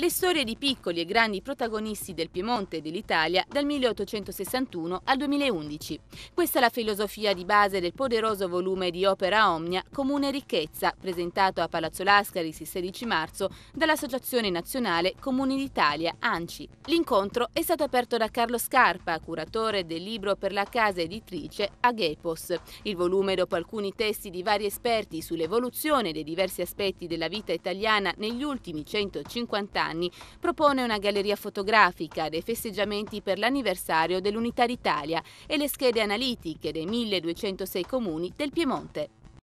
le storie di piccoli e grandi protagonisti del Piemonte e dell'Italia dal 1861 al 2011. Questa è la filosofia di base del poderoso volume di opera omnia Comune Ricchezza, presentato a Palazzo Lascaris il 16 marzo dall'Associazione Nazionale Comuni d'Italia, ANCI. L'incontro è stato aperto da Carlo Scarpa, curatore del libro per la casa editrice Agepos. Il volume, dopo alcuni testi di vari esperti sull'evoluzione dei diversi aspetti della vita italiana negli ultimi 150 anni, anni, propone una galleria fotografica dei festeggiamenti per l'anniversario dell'Unità d'Italia e le schede analitiche dei 1206 comuni del Piemonte.